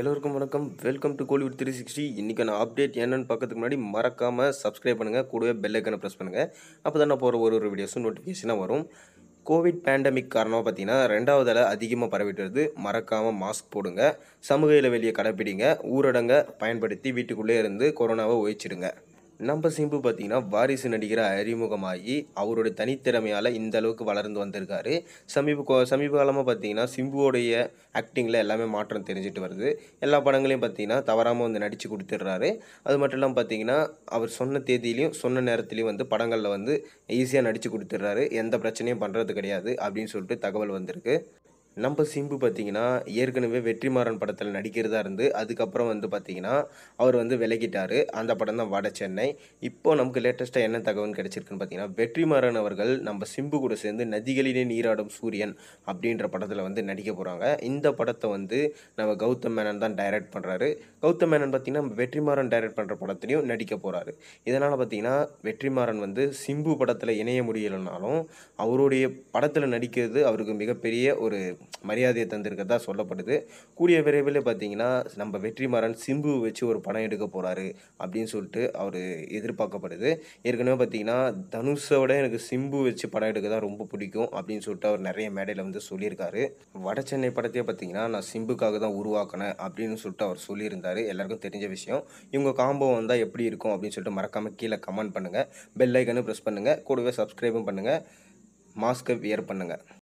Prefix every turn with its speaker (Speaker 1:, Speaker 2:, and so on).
Speaker 1: எல்லோருக்கும் வணக்கம் welcome to Kollywood three sixty நான் அப்டேட் என்னென்னு பார்க்கறதுக்கு முன்னாடி மறக்காமல் சப்ஸ்கிரைப் பண்ணுங்கள் கூடவே ஐக்கனை ப்ரெஸ் பண்ணுங்கள் அப்போ தான் நான் போகிற ஒரு ஒரு வீடியோஸும் நோட்டிஃபிகேஷனாக வரும் கோவிட் பேண்டமிக் காரணமாக பார்த்தீங்கன்னா ரெண்டாவது அலை அதிகமாக பரவிட்டுறது மறக்காமல் மாஸ்க் போடுங்க சமூக இடைவெளியை கடைப்பிடிங்க ஊரடங்கை பயன்படுத்தி வீட்டுக்குள்ளே இருந்து கொரோனாவை ஒழிச்சிடுங்க நம்ம சிம்பு பார்த்தீங்கன்னா வாரிசு நடிகரை அறிமுகமாகி அவருடைய தனித்திறமையால் இந்த அளவுக்கு வளர்ந்து வந்திருக்காரு சமீப சமீப காலமாக பார்த்தீங்கன்னா சிம்புவோடைய ஆக்டிங்கில் எல்லாமே மாற்றம் தெரிஞ்சுட்டு வருது எல்லா படங்களையும் பார்த்தீங்கன்னா தவறாமல் வந்து நடித்து கொடுத்துட்றாரு அது மட்டும் இல்லாமல் பார்த்தீங்கன்னா அவர் சொன்ன தேதியிலையும் சொன்ன நேரத்துலையும் வந்து படங்களில் வந்து ஈஸியாக நடித்து கொடுத்துட்றாரு எந்த பிரச்சனையும் பண்ணுறது கிடையாது அப்படின்னு சொல்லிட்டு தகவல் வந்திருக்கு நம்ம சிம்பு பார்த்தீங்கன்னா ஏற்கனவே வெற்றிமாறன் படத்தில் நடிக்கிறதா இருந்து அதுக்கப்புறம் வந்து பார்த்திங்கன்னா அவர் வந்து விலகிட்டார் அந்த படம் தான் வட சென்னை இப்போ நமக்கு லேட்டஸ்ட்டாக என்ன தகவல் கிடச்சிருக்குன்னு பார்த்தீங்கன்னா வெற்றிமாறன் அவர்கள் நம்ம சிம்பு கூட சேர்ந்து நதிகளிலே நீராடும் சூரியன் அப்படின்ற படத்தில் வந்து நடிக்க போகிறாங்க இந்த படத்தை வந்து நம்ம கௌதம் மேனன் தான் டைரக்ட் பண்ணுறாரு கௌதம் மேனன் பார்த்திங்கன்னா நம்ம வெற்றிமாறன் டைரக்ட் பண்ணுற படத்துலையும் நடிக்க போகிறாரு இதனால் பார்த்தீங்கன்னா வெற்றிமாறன் வந்து சிம்பு படத்தில் இணைய முடியலைனாலும் அவருடைய படத்தில் நடிக்கிறது அவருக்கு மிகப்பெரிய ஒரு மரியாதையை தந்திருக்கிறதா சொல்லப்படுது கூடிய விரைவில் பார்த்தீங்கன்னா நம்ம வெற்றிமாறன் சிம்பு வச்சு ஒரு படம் எடுக்க போகிறாரு அப்படின்னு சொல்லிட்டு அவர் எதிர்பார்க்கப்படுது ஏற்கனவே பார்த்தீங்கன்னா தனுஷோட எனக்கு சிம்பு வச்சு படம் எடுக்க தான் ரொம்ப பிடிக்கும் அப்படின்னு சொல்லிட்டு அவர் நிறைய மேடையில் வந்து சொல்லியிருக்காரு வட சென்னை படத்தையே பார்த்தீங்கன்னா நான் சிம்புக்காக தான் உருவாக்கினேன் அப்படின்னு சொல்லிட்டு அவர் சொல்லியிருந்தார் எல்லாருக்கும் தெரிஞ்ச விஷயம் இவங்க காம்போ வந்தால் எப்படி இருக்கும் அப்படின்னு சொல்லிட்டு மறக்காமல் கீழே கமெண்ட் பண்ணுங்கள் பெல் ஐக்கனும் ப்ரெஸ் பண்ணுங்கள் கூடவே சப்ஸ்கிரைபும் பண்ணுங்கள் மாஸ்கை வியர் பண்ணுங்கள்